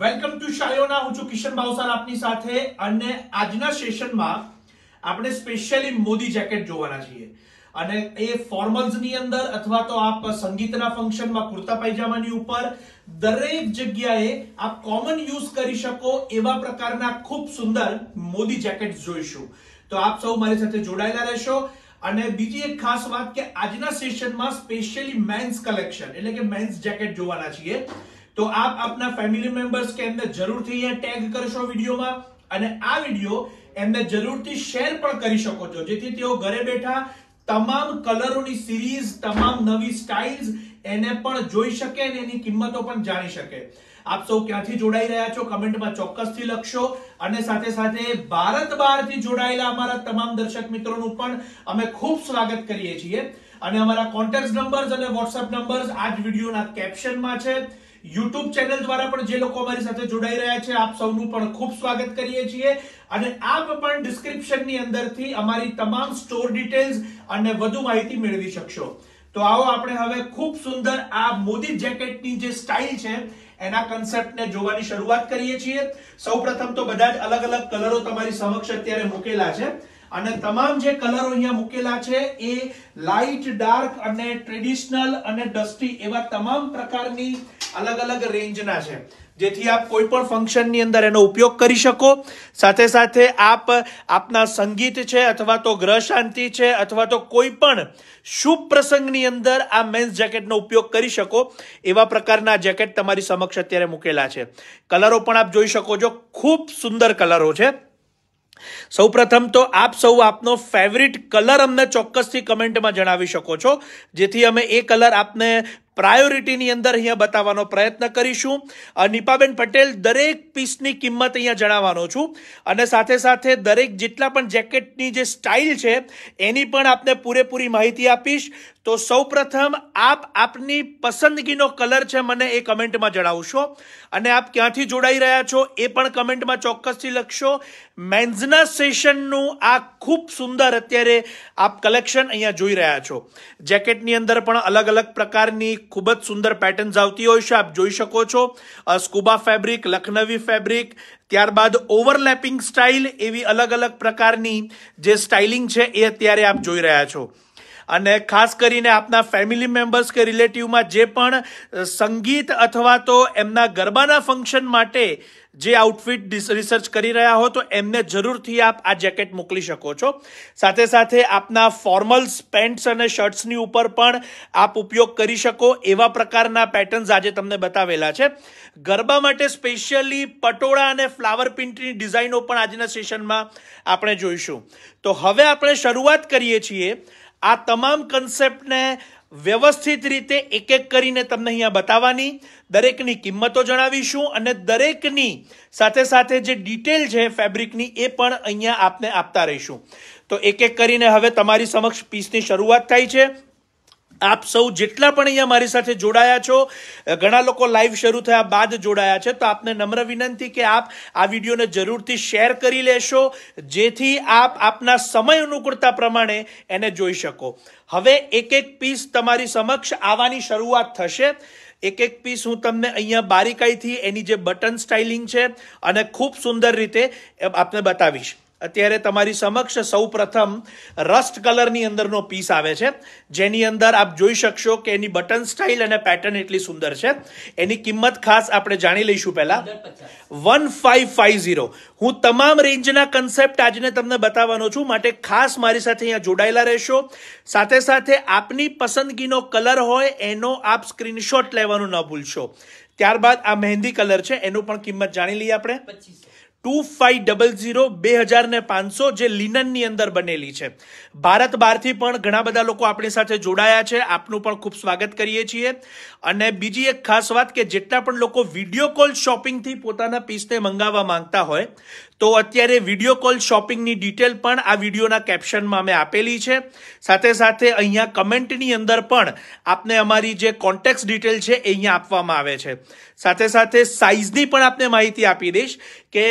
welcome to શાયોના હું છું કિશન ભાવસાર આપની સાથે અને આજના સેશનમાં આપણે સ્પેશિયલી મોદી જેકેટ જોવાના છીએ અને એ ફોર્મલ્સની અંદર અથવા તો આપ સંગીતના ફંક્શનમાં કુર્તા પાયજામાની ઉપર દરેક જગ્યાએ આપ કોમન યુઝ કરી શકો એવા પ્રકારના ખૂબ સુંદર મોદી જેકેટ જોઈશું તો આપ સૌ મારી સાથે જોડાયેલા રહેશો અને બીજી એક ખાસ વાત કે આજના સેશનમાં સ્પેશિયલી મેન્સ કલેક્શન એટલે કે મેન્સ જેકેટ જોવાના છીએ તો આપ આપના ફેમિલી મેમ્બર્સ કે अंदर જરૂરથી અહીંયા એ ટેગ કરશો વિડીયોમાં અને આ વિડીયો એમને જરૂરથી શેર પણ કરી શકો છો જેથી તેઓ ઘરે બેઠા તમામ કલરોની સિરીઝ તમામ નવી સ્ટાઇલ્સ એને પણ જોઈ શકે અને એની કિંમતો પણ જાણી શકે આપ સૌ ક્યાંથી જોડાઈ રહ્યા છો કમેન્ટમાં ચોક્કસથી લખશો અને સાથે સાથે ભારત બહારથી જોડાયેલા અમારા તમામ દર્શક મિત્રોનું પણ અમે ખૂબ સ્વાગત કરીએ છીએ અને અમારા કોન્ટેક્ટ નંબર્સ અને વોટ્સઅપ નંબર્સ આ જ વિડીયોના કેપ્શનમાં છે યુટ્યુબ ચેનલ દ્વારા પણ જે લોકો અમારી સાથે જોડાઈ રહ્યા છે આપ સૌનું પણ ખૂબ સ્વાગત કરીએ છીએ અને આપ પણ ડિસ્ક્રિપ્શનની અંદરથી અમારી તમામ સ્ટોર ડિટેલ્સ અને વધુ માહિતી મેળવી શકશો તો આવો આપણે હવે ખૂબ સુંદર આ મોદી જેકેટની જે સ્ટાઇલ છે એના કન્સેપ્ટને જોવાની શરૂઆત કરીએ છીએ સૌપ્રથમ તો બધા જ અલગ અલગ કલરો તમારી સમક્ષ અત્યારે મૂકેલા છે અને તમામ જે કલરો અહીંયા મૂકેલા છે એ લાઇટ ડાર્ક અને ટ્રેડિશનલ અને ડસ્ટી એવા તમામ પ્રકારની અલગ અલગ રેન્જના છે જેથી આપ કોઈ પણ ફંક્શનની અંદર એનો ઉપયોગ કરી શકો સાથે સાથે આપ આપના સંગીત છે અથવા તો ગ્રહ શાંતિ છે અથવા તો કોઈ પણ શુભ પ્રસંગની અંદર આ મેન્સ જેકેટનો ઉપયોગ કરી શકો એવા પ્રકારના જેકેટ તમારી સમક્ષ અત્યારે મૂકેલા છે કલરો પણ આપ જોઈ શકો છો ખૂબ સુંદર કલરો છે સૌપ્રથમ તો આપ સૌ આપનો ફેવરિટ કલર અમને ચોક્કસથી કમેન્ટમાં જણાવી શકો છો જેથી અમે એ કલર આપને પ્રાયોરિટીની અંદર અહીંયા બતાવવાનો પ્રયત્ન કરીશું નીપાબેન પટેલ દરેક પીસની કિંમત અહીંયા જણાવવાનો છું અને સાથે સાથે દરેક જેટલા પણ જેકેટની જે સ્ટાઇલ છે એની પણ આપને પૂરેપૂરી માહિતી આપીશ તો સૌપ્રથમ આપ આપની પસંદગીનો કલર છે મને એ કમેન્ટમાં જણાવશો અને આપ ક્યાંથી જોડાઈ રહ્યા છો એ પણ કમેન્ટમાં ચોક્કસથી લખશો મેન્ઝના સેશનનું આ ખૂબ સુંદર અત્યારે આપ કલેક્શન અહીંયા જોઈ રહ્યા છો જેકેટની અંદર પણ અલગ અલગ પ્રકારની ખૂબ જ સુંદર પેટર્ન્સ આવતી હોય છે આપ જોઈ શકો છો સ્કુબા ફેબ્રિક લખનવી ફેબ્રિક ત્યારબાદ ઓવરલેપિંગ સ્ટાઇલ એવી અલગ અલગ પ્રકારની જે સ્ટાઇલિંગ છે એ અત્યારે આપ જોઈ રહ્યા છો અને ખાસ કરીને આપના ફેમિલી મેમ્બર્સ કે રિલેટિવમાં જે પણ સંગીત અથવા તો એમના ગરબાના ફંક્શન માટે જે આઉટફિટ રિસર્ચ કરી રહ્યા હો તો એમને જરૂરથી આપ આ જેકેટ મોકલી શકો છો સાથે સાથે આપના ફોર્મલ્સ પેન્ટ્સ અને શર્ટ્સની ઉપર પણ આપ ઉપયોગ કરી શકો એવા પ્રકારના પેટર્ન્સ આજે તમને બતાવેલા છે ગરબા માટે સ્પેશિયલી પટોળા અને ફ્લાવર પ્રિન્ટની ડિઝાઇનો પણ આજના સેશનમાં આપણે જોઈશું તો હવે આપણે શરૂઆત કરીએ છીએ આ તમામ કન્સેપ્ટને વ્યવસ્થિત રીતે એક એક કરીને તમને અહીંયા બતાવવાની દરેકની કિંમતો જણાવીશું અને દરેકની સાથે સાથે જે ડિટેલ છે ફેબ્રિકની એ પણ અહીંયા આપને આપતા રહીશું તો એક એક કરીને હવે તમારી સમક્ષ પીસની શરૂઆત થાય છે આપ સૌ જેટલા પણ અહીંયા મારી સાથે જોડાયા છો ઘણા લોકો લાઈવ શરૂ થયા બાદ જોડાયા છે તો આપને નમ્ર વિનંતી કે આપ આ વિડીયોને જરૂરથી શેર કરી લેશો જેથી આપ આપના સમય અનુકૂળતા પ્રમાણે એને જોઈ શકો હવે એક એક પીસ તમારી સમક્ષ આવવાની શરૂઆત થશે એક એક પીસ હું તમને અહીંયા બારીકાઈથી એની જે બટન સ્ટાઇલિંગ છે અને ખૂબ સુંદર રીતે આપને બતાવીશ અત્યારે તમારી સમક્ષ સૌ પ્રથમ રસ્ટ કલરની અંદરનો પીસ આવે છે જેની અંદર આપ જોઈ શકશો કે એની બટન સ્ટાઇલ અને પેટર્ન એટલી સુંદર છે એની કિંમત ખાસ આપણે જાણી લઈશું પહેલાં વન ફાઇવ ફાઇવ ઝીરો હું તમામ રેન્જના કન્સેપ્ટ આજને તમને બતાવવાનો છું માટે ખાસ મારી સાથે અહીંયા જોડાયેલા રહેશો સાથે સાથે આપની પસંદગીનો કલર હોય એનો આપ સ્ક્રીનશોટ લેવાનું ન ભૂલશો ત્યારબાદ આ મહેંદી કલર છે એનું પણ કિંમત જાણી લઈએ આપણે ટુ ફાઈવ ડબલ ઝીરો બે હજાર ને પાંચસો જે લિનનની અંદર બનેલી છે ભારત બહારથી પણ ઘણા બધા લોકો આપણી સાથે જોડાયા છે આપનું પણ ખૂબ સ્વાગત કરીએ છીએ અને બીજી એક ખાસ વાત કે જેટલા પણ લોકો વિડીયો કોલ શોપિંગથી પોતાના પીસને મંગાવવા માંગતા હોય તો અત્યારે વિડીયો કોલ શોપિંગની ડિટેલ પણ આ વિડીયોના કેપ્શનમાં અમે આપેલી છે સાથે સાથે અહીંયા કમેન્ટની અંદર પણ આપને અમારી જે કોન્ટેક્ટ ડિટેલ છે એ અહીંયા આપવામાં આવે છે સાથે સાથે સાઇઝની પણ આપને માહિતી આપી દઈશ કે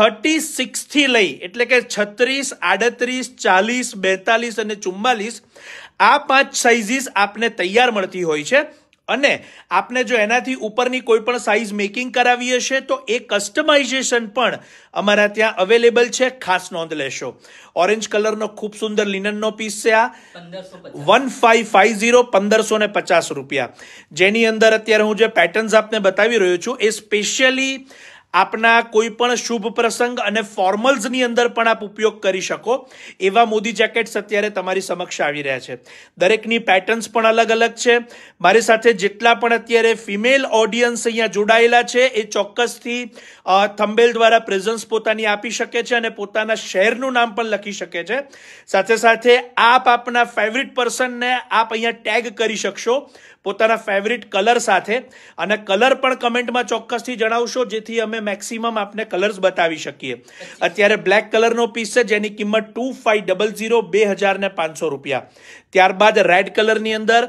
થર્ટી સિક્સથી લઈ એટલે કે છત્રીસ આડત્રીસ ચાલીસ બેતાલીસ અને ચુમ્માલીસ આ પાંચ સાઇઝીસ આપને તૈયાર મળતી હોય છે અને આપને જો એનાથી ઉપરની કોઈ પણ સાઇઝ મેકિંગ કરાવી હશે તો એ કસ્ટમાઇઝેશન પણ અમારા ત્યાં અવેલેબલ છે ખાસ નોંધ લેશો ઓરેન્જ કલરનો ખૂબ સુંદર લિનનનો પીસ છે આ વન ફાઈવ ફાઈવ ઝીરો પંદરસો ને પચાસ રૂપિયા જેની અંદર અત્યારે હું જે પેટર્ન્સ આપને બતાવી રહ્યો છું એ સ્પેશિયલી આપના કોઈ પણ શુભ પ્રસંગ અને ફોર્મલ્સની અંદર પણ આપ ઉપયોગ કરી શકો એવા મોદી જેકેટ્સ અત્યારે તમારી સમક્ષ આવી રહ્યા છે દરેકની પેટર્ન્સ પણ અલગ અલગ છે મારી સાથે જેટલા પણ અત્યારે ફિમેલ ઓડિયન્સ અહીંયા જોડાયેલા છે એ ચોક્કસથી થંબેલ દ્વારા પ્રેઝન્સ પોતાની આપી શકે છે અને પોતાના શહેરનું નામ પણ લખી શકે છે સાથે સાથે આપ આપના ફેવરિટ પર્સનને આપ અહીંયા ટેગ કરી શકશો પોતાના ફેવરિટ કલર સાથે અને કલર પણ કમેન્ટમાં ચોક્કસથી જણાવશો જેથી અમે મેક્સિમમ આપને કલર્સ બતાવી શકીએ અત્યારે બ્લેક કલરનો પીસ છે જેની કિંમત ટુ ફાઈવ ડબલ ઝીરો બે હજાર ને પાંચસો રૂપિયા ત્યારબાદ રેડ કલરની અંદર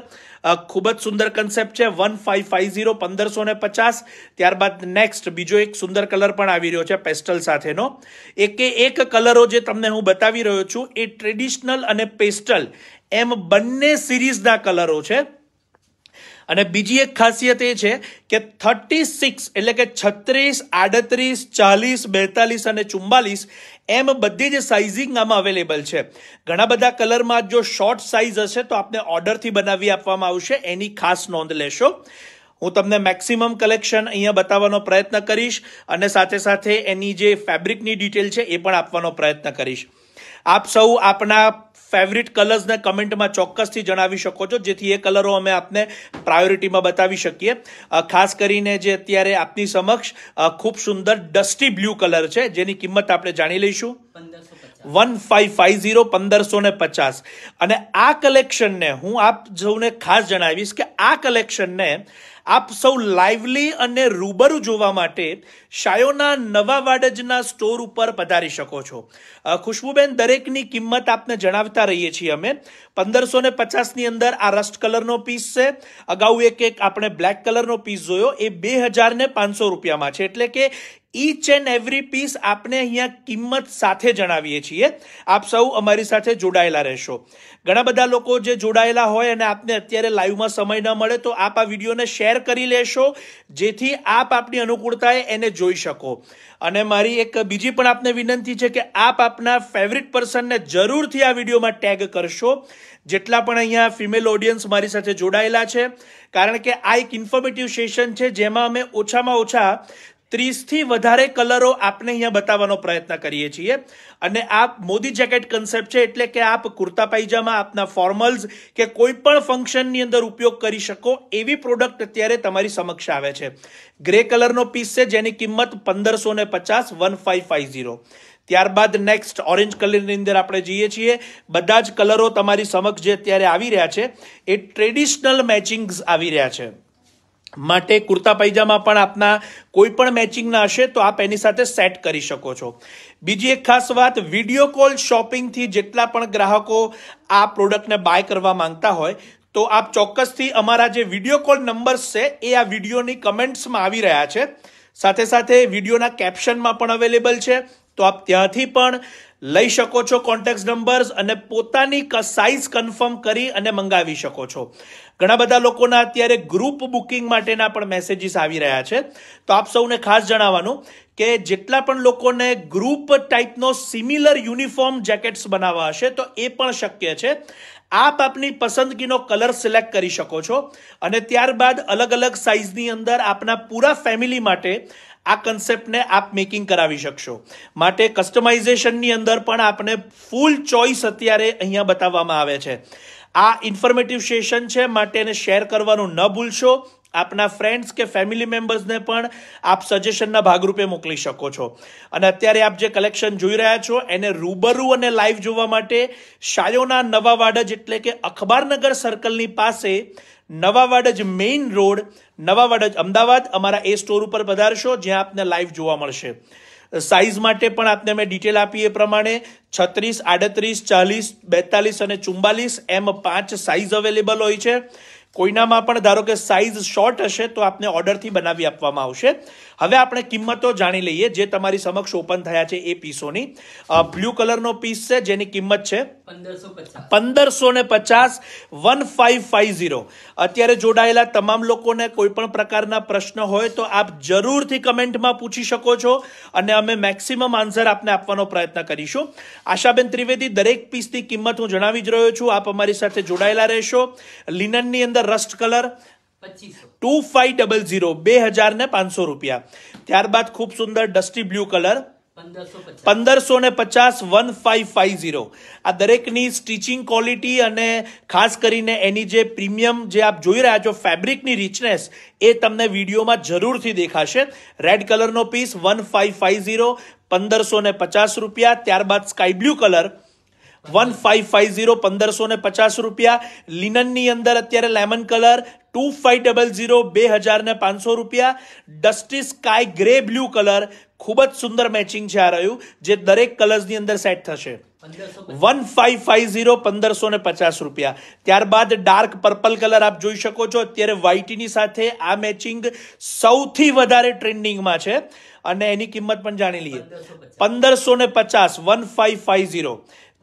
ખૂબ જ સુંદર કન્સેપ્ટ છે વન ફાઈવ ફાઈવ ઝીરો પંદરસો ને પચાસ ત્યારબાદ નેક્સ્ટ બીજો એક સુંદર કલર પણ આવી રહ્યો છે પેસ્ટલ સાથેનો એકે એક કલરો જે તમને હું બતાવી રહ્યો છું એ ટ્રેડિશનલ અને પેસ્ટલ એમ બંને સિરીઝના કલરો છે અને બીજી એક ખાસિયત એ છે કે થર્ટી સિક્સ એટલે કે છત્રીસ આડત્રીસ ચાલીસ બેતાલીસ અને ચુમ્માલીસ એમ બધી જ સાઇઝિંગ આમાં અવેલેબલ છે ઘણા બધા કલરમાં જો શોર્ટ સાઇઝ હશે તો આપને ઓર્ડરથી બનાવી આપવામાં આવશે એની ખાસ નોંધ લેશો હું તમને મેક્સિમમ કલેક્શન અહીંયા બતાવવાનો પ્રયત્ન કરીશ અને સાથે સાથે એની જે ફેબ્રિકની ડિટેલ છે એ પણ આપવાનો પ્રયત્ન કરીશ આપ સૌ આપના ફેવરિટ કલર્સને કમેન્ટમાં ચોક્કસથી જણાવી શકો છો જેથી એ કલરો અમે આપને પ્રાયોરિટીમાં બતાવી શકીએ ખાસ કરીને જે અત્યારે આપની સમક્ષ ખૂબ સુંદર ડસ્ટી બ્લુ કલર છે જેની કિંમત આપણે જાણી લઈશું વન ફાઈવ ફાઈવ ઝીરો પંદરસો ને પચાસ અને આ કલેક્શનને હું આપ સૌને ખાસ જણાવીશ કે આ કલેક્શનને આપ સૌ લાઈવલી અને રૂબરૂ જોવા માટે શાયોના નવા વાડજના સ્ટોર ઉપર પધારી શકો છો ખુશ્બુબેન દરેકની કિંમત આપને જણાવતા રહીએ છીએ અમે પંદરસો ને પચાસની અંદર આ રસ્ટ કલરનો પીસ છે અગાઉ એક એક આપણે બ્લેક કલરનો પીસ જોયો એ બે હજાર ને પાંચસો રૂપિયામાં છે એટલે કે ઈચ એન્ડ એવરી પીસ આપને અહીંયા કિંમત સાથે જણાવીએ છીએ આપ સૌ અમારી સાથે જોડાયેલા રહેશો ઘણા બધા લોકો જે જોડાયેલા હોય અને આપને અત્યારે લાઈવમાં સમય ન મળે તો આપ આ વિડીયોને શેર શેર કરી લેશો જેથી આપ આપની અનુકૂળતાએ એને જોઈ શકો અને મારી એક બીજી પણ આપને વિનંતી છે કે આપ આપના ફેવરિટ પર્સનને જરૂરથી આ વિડીયોમાં ટેગ કરશો જેટલા પણ અહીંયા ફિમેલ ઓડિયન્સ મારી સાથે જોડાયેલા છે કારણ કે આ એક ઇન્ફોર્મેટિવ સેશન છે જેમાં અમે ઓછામાં ઓછા ત્રીસથી વધારે કલરો આપને અહીંયા બતાવવાનો પ્રયત્ન કરીએ છીએ અને આ મોદી જેકેટ કન્સેપ્ટ છે એટલે કે આપ કુર્તા પાયજામા આપના ફોર્મલ્સ કે કોઈ પણ ફંક્શનની અંદર ઉપયોગ કરી શકો એવી પ્રોડક્ટ અત્યારે તમારી સમક્ષ આવે છે ગ્રે કલરનો પીસ છે જેની કિંમત પંદરસો ને પચાસ વન ફાઇવ ફાઇવ ઝીરો ત્યારબાદ નેક્સ્ટ ઓરેન્જ કલરની અંદર આપણે જઈએ છીએ બધા જ કલરો તમારી સમક્ષ જે અત્યારે આવી રહ્યા છે એ ટ્રેડિશનલ મેચિંગ્સ આવી રહ્યા છે માટે કુર્તા પૈજામા પણ આપના કોઈ પણ મેચિંગના હશે તો આપ એની સાથે સેટ કરી શકો છો બીજી એક ખાસ વાત વિડીયો કોલ શોપિંગથી જેટલા પણ ગ્રાહકો આ પ્રોડક્ટને બાય કરવા માંગતા હોય તો આપ ચોક્કસથી અમારા જે વિડીયો કોલ નંબર્સ છે એ આ વિડીયોની કમેન્ટ્સમાં આવી રહ્યા છે સાથે સાથે વિડીયોના કેપ્શનમાં પણ અવેલેબલ છે તો આપ ત્યાંથી પણ લઈ શકો છો કોન્ટેક્ટ નંબર્સ અને પોતાની સાઇઝ કન્ફર્મ કરી અને મંગાવી શકો છો ઘણા બધા લોકોના અત્યારે ગ્રુપ બુકિંગ માટેના પણ મેસેજીસ આવી રહ્યા છે તો આપ સૌને ખાસ જણાવવાનું કે જેટલા પણ લોકોને ગ્રુપ ટાઈપનો સિમિલર યુનિફોર્મ જેકેટ્સ બનાવવા હશે તો એ પણ શક્ય છે આપ આપની પસંદગીનો કલર સિલેક્ટ કરી શકો છો અને ત્યારબાદ અલગ અલગ સાઇઝની અંદર આપના પૂરા ફેમિલી માટે આ કન્સેપ્ટને આપ મેકિંગ કરાવી શકશો માટે કસ્ટમાઇઝેશનની અંદર પણ આપને ફૂલ ચોઇસ અત્યારે અહીંયા બતાવવામાં આવે છે આ ઇન્ફોર્મેટિવ સેશન છે માટે એને શેર કરવાનું ન ભૂલશો આપના ફ્રેન્ડ્સ કે ફેમિલી મેમ્બર્સને પણ આપ સજેશનના ભાગરૂપે મોકલી શકો છો અને અત્યારે આપ જે કલેક્શન જોઈ રહ્યા છો એને રૂબરૂ અને લાઈવ જોવા માટે શાયોના નવા વાડજ એટલે કે અખબારનગર સર્કલની પાસે નવાવાડજ મેઇન રોડ નવાવાડજ અમદાવાદ અમારા એ સ્ટોર ઉપર પધારશો જ્યાં આપને લાઈવ જોવા મળશે સાઇઝ માટે પણ આપને અમે ડિટેલ આપીએ પ્રમાણે છત્રીસ આડત્રીસ ચાલીસ બેતાલીસ અને ચુમ્બાલીસ એમ પાંચ સાઇઝ અવેલેબલ હોય છે કોઈનામાં પણ ધારો કે સાઇઝ શોર્ટ હશે તો આપને ઓર્ડરથી બનાવી આપવામાં આવશે હવે આપણે કિંમતો જાણી લઈએ જે તમારી સમક્ષ ઓપન થયા છે એ પીસોની બ્લુ કલરનો પીસ છે જેની કિંમત છે પંદરસો ને પચાસ વન ફાઇવ ફાઇવ ઝીરો અત્યારે જોડાયેલા તમામ લોકોને કોઈ પણ પ્રકારના પ્રશ્ન હોય તો આપ જરૂરથી કમેન્ટમાં પૂછી શકો છો અને અમે મેક્સિમમ આન્સર આપને આપવાનો પ્રયત્ન કરીશું આશાબેન ત્રિવેદી દરેક પીસની કિંમત હું જણાવી જ રહ્યો છું આપ અમારી સાથે જોડાયેલા રહેશો લિનનની અંદર rust colour two five double zero બે હજાર ને પાંચસો રૂપિયા ત્યારબાદ ખૂબ સુંદર ડસ્ટી બ્લુ કલર પંદરસો ને પચાસ વન ફાઈવ ફાઈવ ઝીરો આ દરેકની સ્ટિચિંગ ક્વોલિટી અને ખાસ કરીને એની જે પ્રીમિયમ જે આપ જોઈ રહ્યા છો ફેબ્રિકની રિચનેસ એ તમને વિડીયોમાં જરૂરથી દેખાશે રેડ કલરનો piece one five five zero પંદરસો ને પચાસ રૂપિયા ત્યારબાદ sky blue colour one five five zero પંદરસો ને પચાસ રૂપિયા લિનનની અંદર અત્યારે lemon colour two five double zero બે હજાર ને પાંચસો રૂપિયા dusty sky grey blue colour ખૂબ જ સુંદર મેચિંગ છે આ રહ્યું જે દરેક કલર્સની અંદર સેટ થશે વન ફાઇવ ફાઇવ ઝીરો પંદરસો ને પચાસ રૂપિયા ત્યારબાદ ડાર્ક પર્પલ કલર આપ જોઈ શકો છો અત્યારે વ્હાઇટીની સાથે આ મેચિંગ સૌથી વધારે ટ્રેન્ડિંગમાં છે અને એની કિંમત પણ જાણી લઈએ પંદરસો ને પચાસ વન ફાઇવ ફાઇવ ઝીરો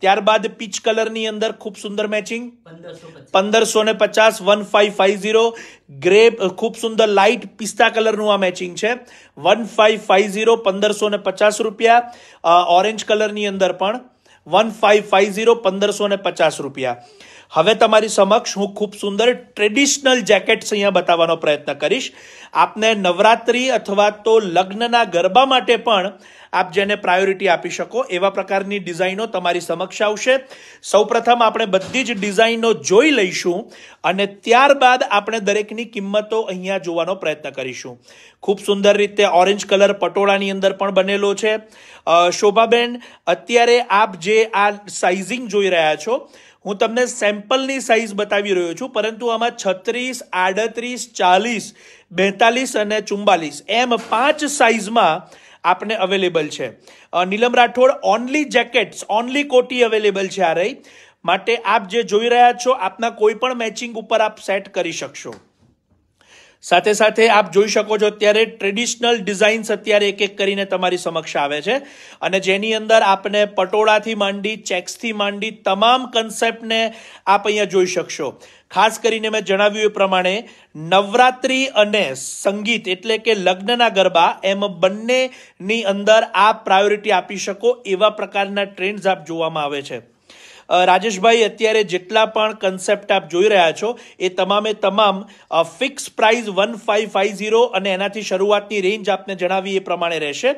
ત્યારબાદ પીચ કલરની અંદર ખૂબ સુંદર મેચિંગ પંદરસો ને પચાસ one five five zero grey ખૂબ સુંદર લાઇટ પિસ્તા કલરનું આ મેચિંગ છે વન ફાઈવ ફાઈવ ઝીરો પંદરસો ને પચાસ રૂપિયા ઓરેન્જ કલરની અંદર પણ વન ફાઈવ ફાઈવ ઝીરો પંદરસો ને પચાસ રૂપિયા હવે તમારી સમક્ષ હું ખૂબ સુંદર ટ્રેડિશનલ જેકેટ્સ અહીંયા બતાવવાનો પ્રયત્ન કરીશ આપને નવરાત્રી અથવા તો લગ્નના ગરબા માટે પણ આપ જેને પ્રાયોરિટી આપી શકો એવા પ્રકારની ડિઝાઇનો તમારી સમક્ષ આવશે સૌપ્રથમ આપણે બધી જ ડિઝાઇનો જોઈ લઈશું અને ત્યારબાદ આપણે દરેકની કિંમતો અહીંયા જોવાનો પ્રયત્ન કરીશું ખૂબ સુંદર રીતે ઓરેન્જ કલર પટોળાની અંદર પણ બનેલો છે શોભાબેન અત્યારે આપ જે આ સાઇઝિંગ જોઈ રહ્યા છો હું તમને સેમ્પલની સાઇઝ બતાવી રહ્યો છું પરંતુ આમાં છત્રીસ આડત્રીસ ચાલીસ બેતાલીસ અને ચુમ્બાલીસ એમ પાંચ સાઇઝમાં આપને અવેલેબલ છે Neelam Rathod only jackets only કોટી અવેલેબલ છે આ રહી માટે આપ જે જોઈ રહ્યા છો આપના કોઈ પણ મેચિંગ ઉપર આપ સેટ કરી શકશો સાથે સાથે આપ જોઈ શકો છો અત્યારે ટ્રેડિશનલ ડિઝાઇન્સ અત્યારે એક એક કરીને તમારી સમક્ષ આવે છે અને જેની અંદર આપને પટોળાથી માંડી ચેક્સથી માંડી તમામ કન્સેપ્ટને આપ અહીંયા જોઈ શકશો ખાસ કરીને મેં જણાવ્યું એ પ્રમાણે નવરાત્રિ અને સંગીત એટલે કે લગ્નના ગરબા એમ બંનેની અંદર આપ પ્રાયોરિટી આપી શકો એવા પ્રકારના ટ્રેન્ડ્સ આપ જોવામાં આવે છે રાજેશભાઈ અત્યારે જેટલા પણ કન્સેપ્ટ આપ જોઈ રહ્યા છો એ તમામે તમામ fix price one five five zero અને એનાથી શરૂઆતની રેન્જ આપને જણાવી એ પ્રમાણે રહેશે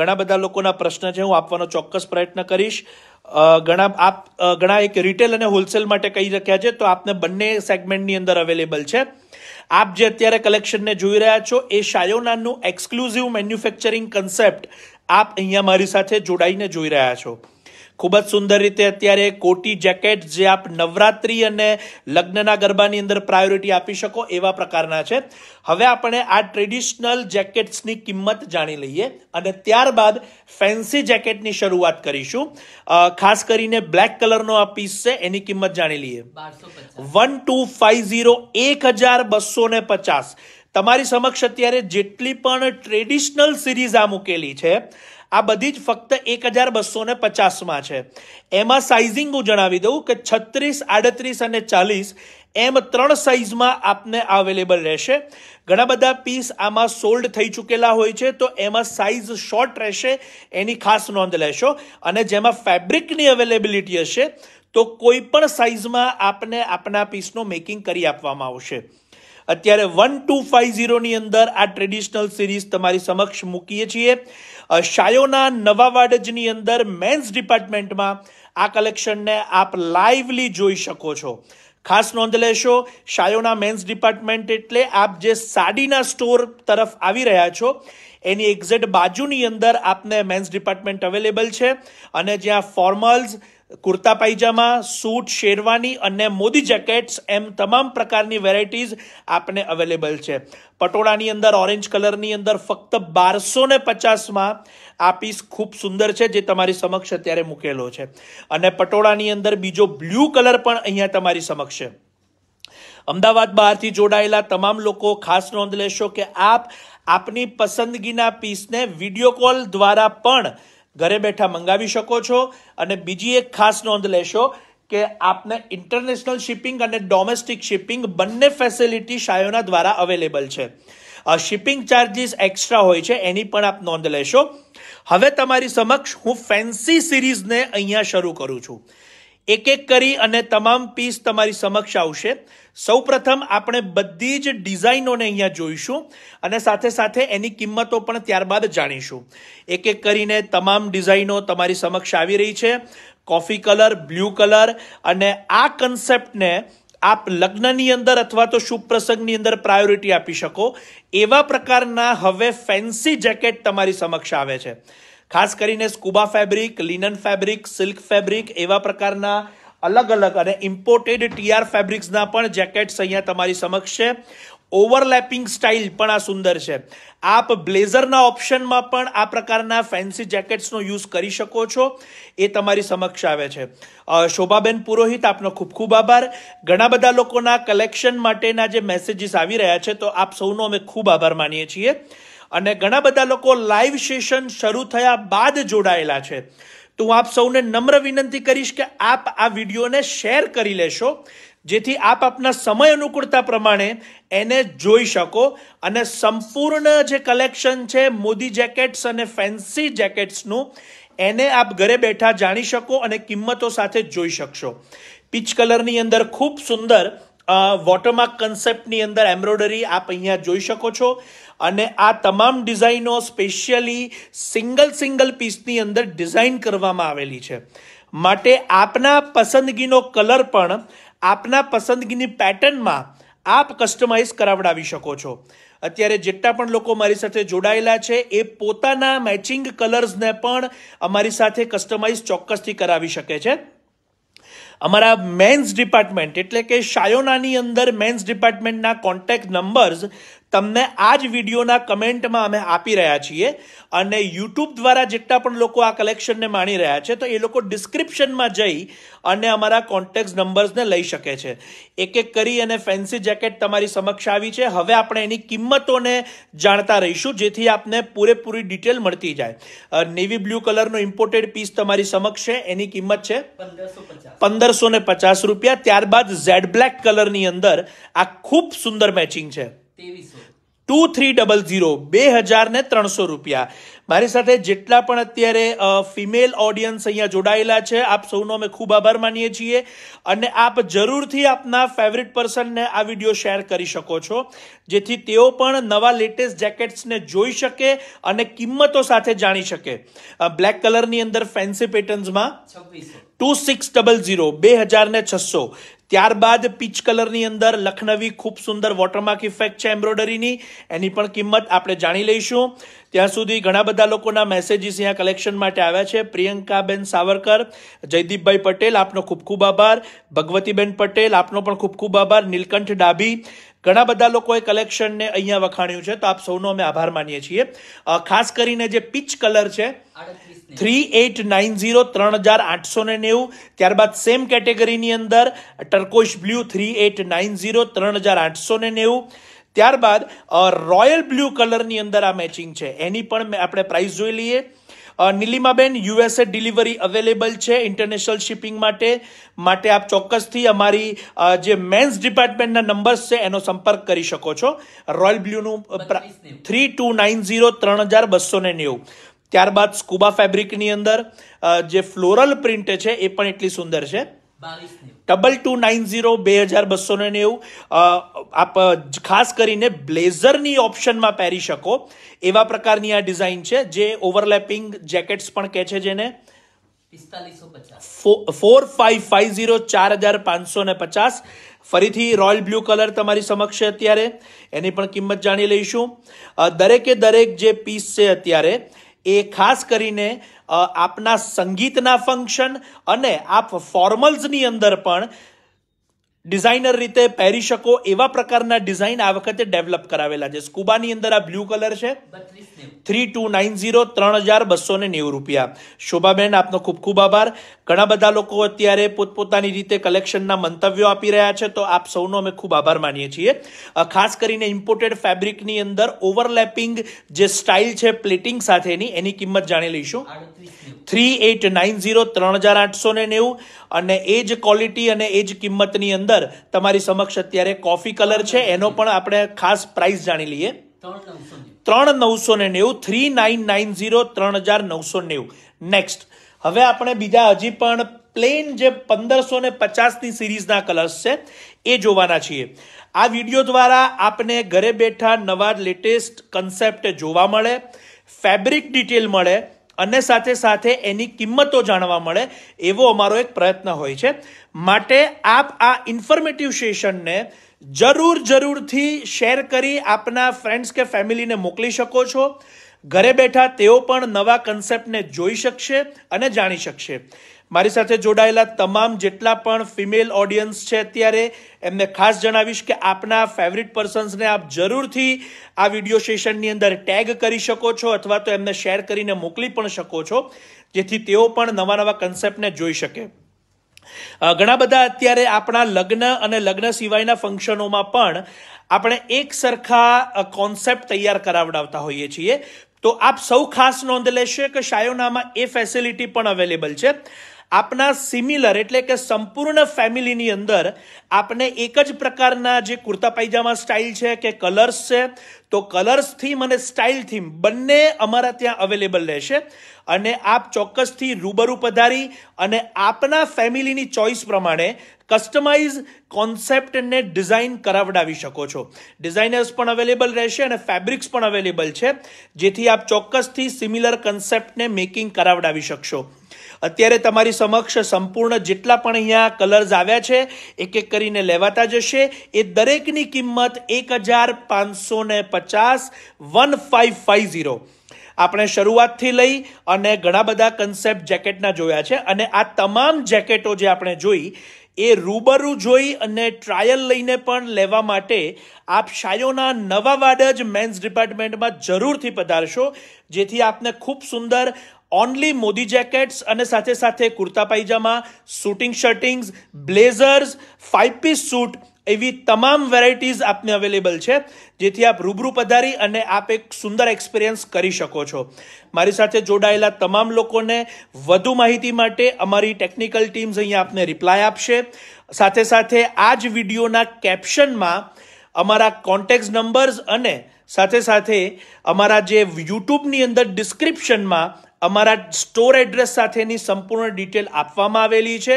ઘણા બધા લોકોના પ્રશ્ન છે હું આપવાનો ચોક્કસ પ્રયત્ન કરીશ ઘણા આપ ઘણા એક રિટેલ અને હોલસેલ માટે કહી રહ્યા છે તો આપને બંને સેગમેન્ટની અંદર અવેલેબલ છે આપ જે અત્યારે કલેક્શનને જોઈ રહ્યા છો એ શાયોનાનું એક્સક્લુઝિવ મેન્યુફેક્ચરિંગ કન્સેપ્ટ આપ અહીંયા મારી સાથે જોડાઈને જોઈ રહ્યા છો ખૂબ જ સુંદર રીતે અત્યારે કોટી જેકેટ જે આપ નવરાત્રી અને લગ્નના ગરબાની અંદર પ્રાયોરિટી આપી શકો એવા પ્રકારના છે હવે આપણે આ ટ્રેડિશનલ જેકેટ્સની કિંમત જાણી લઈએ અને ત્યારબાદ ફેન્સી જેકેટની શરૂઆત કરીશું ખાસ કરીને બ્લેક કલરનો આ પીસ છે એની કિંમત જાણી લઈએ વન ટુ ફાઈવ ઝીરો એક હજાર બસો ને પચાસ તમારી સમક્ષ અત્યારે જેટલી પણ ટ્રેડિશનલ સિરીઝ આ મૂકેલી છે આ બધી જ ફક્ત એક હજાર બસો ને પચાસમાં છે એમાં સાઇઝિંગ હું જણાવી દઉં કે છત્રીસ આડત્રીસ અને ચાલીસ એમ ત્રણ સાઇઝમાં આપને અવેલેબલ રહેશે ઘણા બધા પીસ આમાં સોલ્ડ થઈ ચૂકેલા હોય છે તો એમાં સાઇઝ શોર્ટ રહેશે એની ખાસ નોંધ લેશો અને જેમાં ફેબ્રિકની અવેલેબિલિટી હશે તો કોઈ પણ સાઇઝમાં આપને આપના પીસનું મેકિંગ કરી આપવામાં આવશે અત્યારે વન ટુ ફાઇવ ઝીરોની અંદર આ ટ્રેડિશનલ સિરીઝ તમારી સમક્ષ મૂકીએ છીએ શાયોના નવા વાડજની અંદર મેન્સ ડિપાર્ટમેન્ટમાં આ કલેક્શનને આપ લાઈવલી જોઈ શકો છો ખાસ નોંધ લેશો શાયોના મેન્સ ડિપાર્ટમેન્ટ એટલે આપ જે સાડીના સ્ટોર તરફ આવી રહ્યા છો એની એક્ઝેક્ટ બાજુની અંદર આપને મેન્સ ડિપાર્ટમેન્ટ અવેલેબલ છે અને જ્યાં ફોર્મલ્સ કુર્તા પાયજામા સૂટ શેરવાની અને મોદી જેકેટ્સ એમ તમામ પ્રકારની વેરાયટીઝ આપને અવેલેબલ છે પટોળાની અંદર ઓરેન્જ કલરની અંદર ફક્ત બારસો ને પચાસમાં આ પીસ ખૂબ સુંદર છે જે તમારી સમક્ષ અત્યારે મૂકેલો છે અને પટોળાની અંદર બીજો બ્લુ કલર પણ અહીંયા તમારી સમક્ષ છે અમદાવાદ બહારથી જોડાયેલા તમામ લોકો ખાસ નોંધ લેશો કે આપ આપની પસંદગીના પીસને વિડીયો કોલ દ્વારા પણ ઘરે બેઠા મંગાવી શકો છો અને બીજી એક ખાસ નોંધ લેશો કે આપને ઇન્ટરનેશનલ શિપિંગ અને ડોમેસ્ટિક શિપિંગ બંને ફેસિલિટી શાયોના દ્વારા અવેલેબલ છે શિપિંગ ચાર્જીસ એક્સ્ટ્રા હોય છે એની પણ આપ નોંધ લેશો હવે તમારી સમક્ષ હું ફેન્સી સિરીઝને અહીંયા શરૂ કરું છું એક એક કરી અને તમામ પીસ તમારી સમક્ષ આવશે સૌપ્રથમ આપણે બધી જ ડિઝાઇનોને અહીંયા જોઈશું અને સાથે સાથે એની કિંમતો પણ ત્યારબાદ જાણીશું એક એક કરીને તમામ ડિઝાઇનો તમારી સમક્ષ આવી રહી છે કોફી કલર બ્લુ કલર અને આ કન્સેપ્ટને આપ લગ્નની અંદર અથવા તો શુભ પ્રસંગની અંદર પ્રાયોરિટી આપી શકો એવા પ્રકારના હવે ફેન્સી જેકેટ તમારી સમક્ષ આવે છે ખાસ કરીને scuba fabric linen fabric silk fabric એવા પ્રકારના અલગ અલગ અને ઇમ્પોર્ટેડ ટીઆર ફેબ્રિક્સના પણ જેકેટ્સ અહીંયા તમારી સમક્ષ છે ઓવરલેપિંગ સ્ટાઇલ પણ આ સુંદર છે આપ બ્લેઝરના ઓપ્શનમાં પણ આ પ્રકારના ફેન્સી જેકેટ્સનો યુઝ કરી શકો છો એ તમારી સમક્ષ આવે છે શોભાબેન પુરોહિત આપનો ખૂબ ખૂબ આભાર ઘણા બધા લોકોના કલેક્શન માટેના જે મેસેજીસ આવી રહ્યા છે તો આપ સૌનો અમે ખૂબ આભાર માનીએ છીએ અને ઘણા બધા લોકો લાઈવ સેશન શરૂ થયા બાદ જોડાયેલા છે તો હું આપ સૌને નમ્ર વિનંતી કરીશ કે આપ આ વિડીયોને શેર કરી લેશો જેથી આપ આપના સમય અનુકૂળતા પ્રમાણે એને જોઈ શકો અને સંપૂર્ણ જે કલેક્શન છે મોદી જેકેટ્સ અને ફેન્સી જેકેટ્સનું એને આપ ઘરે બેઠા જાણી શકો અને કિંમતો સાથે જોઈ શકશો પીચ કલરની અંદર ખૂબ સુંદર વોટરમાર્ક કન્સેપ્ટની અંદર એમ્બ્રોડરી આપ અહીંયા જોઈ શકો છો અને આ તમામ ડિઝાઇનો સ્પેશિયલી સિંગલ સિંગલ પીસની અંદર ડિઝાઇન કરવામાં આવેલી છે માટે આપના પસંદગીનો કલર પણ આપના પસંદગીની પેટર્નમાં આપ કસ્ટમાઇઝ કરાવડાવી શકો છો અત્યારે જેટલા પણ લોકો મારી સાથે જોડાયેલા છે એ પોતાના મેચિંગ કલર્સને પણ અમારી સાથે કસ્ટમાઇઝ ચોક્કસથી કરાવી શકે છે અમારા મેન્સ ડિપાર્ટમેન્ટ એટલે કે શાયોનાની અંદર મેન્સ ડિપાર્ટમેન્ટના કોન્ટેક્ટ નંબર્સ તમને આ જ વિડીયોના કમેન્ટમાં અમે આપી રહ્યા છીએ અને યુટ્યુબ દ્વારા જેટલા પણ લોકો આ કલેક્શનને માણી રહ્યા છે તો એ લોકો ડિસ્ક્રિપ્શનમાં જઈ અને અમારા કોન્ટેક્ટ નંબર્સને લઈ શકે છે એક એક કરી અને ફેન્સી જેકેટ તમારી સમક્ષ આવી છે હવે આપણે એની કિંમતોને જાણતા રહીશું જેથી આપને પૂરેપૂરી ડિટેલ મળતી જાય નેવી બ્લુ કલરનો ઇમ્પોર્ટેડ પીસ તમારી સમક્ષ છે એની કિંમત છે પંદરસો ને પચાસ રૂપિયા ત્યારબાદ ઝેડ બ્લેક કલરની અંદર આ ખૂબ સુંદર મેચિંગ છે ટુ થ્રી ડબલ ઝીરો બે હજાર ને ત્રણસો રૂપિયા મારી સાથે જેટલા પણ અત્યારે ફિમેલ ઓડિયન્સ અહીંયા જોડાયેલા છે આપ સૌનો અમે ખૂબ આભાર માનીએ છીએ અને આપ જરૂરથી આપના ફેવરિટ પર્સનને આ વિડીયો શેર કરી શકો છો જેથી તેઓ પણ નવા લેટેસ્ટ જેકેટ્સને જોઈ શકે અને કિંમતો સાથે જાણી શકે બ્લેક કલરની અંદર ફેન્સી પેટર્ન્સમાં ટુ સિક્સ ડબલ ઝીરો બે હજાર ને છસો ત્યારબાદ પીચ કલરની અંદર લખનવી ખૂબ સુંદર વોટરમાર્ક ઇફેક્ટ છે એમ્બ્રોડરીની એની પણ કિંમત આપણે જાણી લઈશું ત્યાં સુધી ઘણા બધા લોકોના મેસેજીસ અહીંયા કલેક્શન માટે આવ્યા છે પ્રિયંકાબેન સાવરકર જયદીપભાઈ પટેલ આપનો ખૂબ ખૂબ આભાર ભગવતીબેન પટેલ આપનો પણ ખૂબ ખૂબ આભાર નીલકંઠ ડાભી ઘણા બધા લોકોએ કલેક્શનને અહીંયા વખાણ્યું છે તો આપ સૌનો અમે આભાર માનીએ છીએ ખાસ કરીને જે પીચ કલર છે થ્રી એટ નાઇન ઝીરો ત્રણ હજાર આઠસો ને નેવું ત્યારબાદ સેમ કેટેગરીની અંદર turquoise blue three eight nine zero ત્રણ હજાર આઠસો ને નેવું ત્યારબાદ રોયલ બ્લુ કલરની અંદર આ મેચિંગ છે એની પણ આપણે પ્રાઇસ જોઈ લઈએ નીલિમાબેન યુએસએ ડિલિવરી અવેલેબલ છે ઇન્ટરનેશનલ શિપિંગ માટે માટે આપ ચોક્કસથી અમારી જે મેન્સ ડિપાર્ટમેન્ટના નંબર્સ છે એનો સંપર્ક કરી શકો છો રોયલ બ્લુનું થ્રી ટુ નાઇન ઝીરો ત્રણ હજાર બસો ને નેવું ત્યારબાદ સ્કુબા ફેબ્રિકની અંદર જે ફ્લોરલ પ્રિન્ટ છે એ પણ એટલી સુંદર છે ડબલ ટુ નાઇન ઝીરો બે હજાર બસો ને નેવું આપ ખાસ કરીને બ્લેઝરની ઓપ્શનમાં પહેરી શકો એવા પ્રકારની આ ડિઝાઇન છે જે ઓવરલેપિંગ જેકેટ્સ પણ કહે છે જેને ફોર ફાઈવ ફાઈવ ઝીરો ચાર હજાર પાંચસો ને પચાસ ફરીથી રોયલ બ્લુ કલર તમારી સમક્ષ છે અત્યારે એની પણ કિંમત જાણી લઈશું દરેકે દરેક જે પીસ છે અત્યારે એ ખાસ કરીને આપના સંગીતના ફંક્શન અને આપ ફોર્મલ્સની અંદર પણ ડિઝાઇનર રીતે પહેરી શકો એવા પ્રકારના ડિઝાઇન આ વખતે ડેવલપ કરાવેલા છે સ્કુબાની અંદર આ બ્લુ કલર છે થ્રી ટુ નાઇન ઝીરો ત્રણ હજાર બસો ને નેવું રૂપિયા શોભાબેન આપનો ખૂબ ખૂબ આભાર ઘણા બધા લોકો અત્યારે પોતપોતાની રીતે કલેક્શનના મંતવ્યો આપી રહ્યા છે તો આપ સૌનો અમે ખૂબ આભાર માનીએ છીએ ખાસ કરીને ઇમ્પોર્ટેડ ફેબ્રિકની અંદર ઓવરલેપિંગ જે સ્ટાઇલ છે પ્લેટિંગ સાથેની એની કિંમત જાણી લઈશું થ્રી એટ નાઇન ઝીરો ત્રણ હજાર આઠસો ને નેવું અને એ જ ક્વોલિટી અને એ જ કિંમતની અંદર તમારી સમક્ષ અત્યારે કોફી કલર છે એનો પણ આપણે ખાસ પ્રાઇસ જાણી લઈએ ત્રણ નવસો ને નેવું થ્રી નાઇન નાઇન ઝીરો ત્રણ હજાર નવસો નેવું નેક્સ્ટ હવે આપણે બીજા હજી પણ પ્લેન જે પંદરસો ને પચાસની સિરીઝના કલર્સ છે એ જોવાના છીએ આ વિડીયો દ્વારા આપને ઘરે બેઠા નવા લેટેસ્ટ કન્સેપ્ટ જોવા મળે ફેબ્રિક ડિટેલ મળે અને સાથે સાથે એની કિંમતો જાણવા મળે એવો અમારો એક પ્રયત્ન હોય છે માટે આપ આ ઇન્ફોર્મેટિવ સેશનને જરૂર જરૂરથી શેર કરી આપના ફ્રેન્ડ્સ કે ફેમિલીને મોકલી શકો છો ઘરે બેઠા તેઓ પણ નવા કન્સેપ્ટને જોઈ શકશે અને જાણી શકશે મારી સાથે જોડાયેલા તમામ જેટલા પણ ફિમેલ ઓડિયન્સ છે અત્યારે એમને ખાસ જણાવીશ કે આપના ફેવરિટ પર્સન્સને આપ જરૂરથી આ વિડીયો સેશનની અંદર ટેગ કરી શકો છો અથવા તો એમને શેર કરીને મોકલી પણ શકો છો જેથી તેઓ પણ નવા નવા કન્સેપ્ટને જોઈ શકે ઘણા બધા અત્યારે આપણા લગ્ન અને લગ્ન સિવાયના ફંક્શનોમાં પણ આપણે એક સરખા કોન્સેપ્ટ તૈયાર કરાવડાવતા હોઈએ છીએ તો આપ સૌ ખાસ નોંધ લેશે કે શાયોનામાં એ ફેસિલિટી પણ અવેલેબલ છે આપના સિમિલર એટલે કે સંપૂર્ણ ફેમિલીની અંદર આપને એક જ પ્રકારના જે કુર્તા પાયજામા સ્ટાઇલ છે કે કલર્સ છે તો કલર્સ થીમ અને સ્ટાઇલ થીમ બંને અમારા ત્યાં અવેલેબલ રહેશે અને આપ ચોક્કસથી રૂબરૂ પધારી અને આપના ફેમિલીની ચોઇસ પ્રમાણે કસ્ટમાઇઝ કોન્સેપ્ટને ડિઝાઇન કરાવડાવી શકો છો ડિઝાઇનર્સ પણ અવેલેબલ રહેશે અને ફેબ્રિક્સ પણ અવેલેબલ છે જેથી આપ ચોક્કસથી સિમિલર કન્સેપ્ટને મેકિંગ કરાવડાવી શકશો અત્યારે તમારી સમક્ષ સંપૂર્ણ જેટલા પણ અહીંયા કલર્સ આવ્યા છે એક એક કરીને લેવાતા જશે એ દરેકની કિંમત એક હજાર પાંચસો ને પચાસ વન ફાઇવ ફાઇવ ઝીરો આપણે શરૂઆતથી લઈ અને ઘણા બધા કન્સેપ્ટ જેકેટના જોયા છે અને આ તમામ જેકેટો જે આપણે જોઈ એ રૂબરૂ જોઈ અને ટ્રાયલ લઈને પણ લેવા માટે આપ શાયોના નવા વાડ જ મેન્સ ડિપાર્ટમેન્ટમાં જરૂરથી પધારશો જેથી આપને ખૂબ સુંદર ઓનલી મોદી જેકેટ્સ અને સાથે સાથે kurta pyjama suiting shirtings blazers five piece suit એવી તમામ વેરાયટીઝ આપને અવેલેબલ છે જેથી આપ રૂબરૂ પધારી અને આપ એક સુંદર એક્સપિરિયન્સ કરી શકો છો મારી સાથે જોડાયેલા તમામ લોકોને વધુ માહિતી માટે અમારી ટેકનિકલ ટીમ્સ અહીંયા આપને રિપ્લાય આપશે સાથે સાથે આ જ વિડીયોના કેપ્શનમાં અમારા કોન્ટેક્ટ નંબર્સ અને સાથે સાથે અમારા જે યુટ્યુબની અંદર ડિસ્ક્રિપ્શનમાં અમારા સ્ટોર એડ્રેસ સાથેની સંપૂર્ણ ડિટેલ આપવામાં આવેલી છે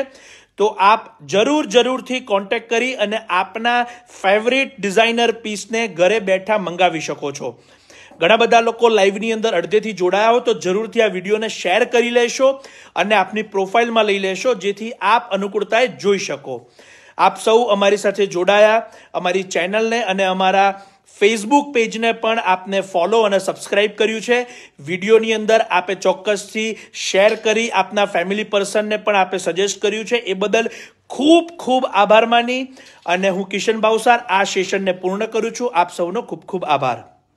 તો આપ જરૂર જરૂરથી કોન્ટેક્ટ કરી અને આપના ફેવરિટ ડિઝાઇનર પીસને ઘરે બેઠા મંગાવી શકો છો ઘણા બધા લોકો લાઈવની અંદર અડધેથી જોડાયા હો તો જરૂરથી આ વિડીયોને શેર કરી લેશો અને આપની પ્રોફાઇલમાં લઈ લેશો જેથી આપ અનુકૂળતાએ જોઈ શકો આપ સૌ અમારી સાથે જોડાયા અમારી ચેનલને અને અમારા ફેસબુક પેજને પણ આપને ફોલો અને સબસ્ક્રાઇબ કર્યું છે વિડીયોની અંદર આપે ચોક્કસથી શેર કરી આપના ફેમિલી પર્સનને પણ આપે સજેસ્ટ કર્યું છે એ બદલ ખૂબ ખૂબ આભાર માની અને હું કિશન ભાવસાર આ સેશનને પૂર્ણ કરું છું આપ સૌનો ખૂબ ખૂબ આભાર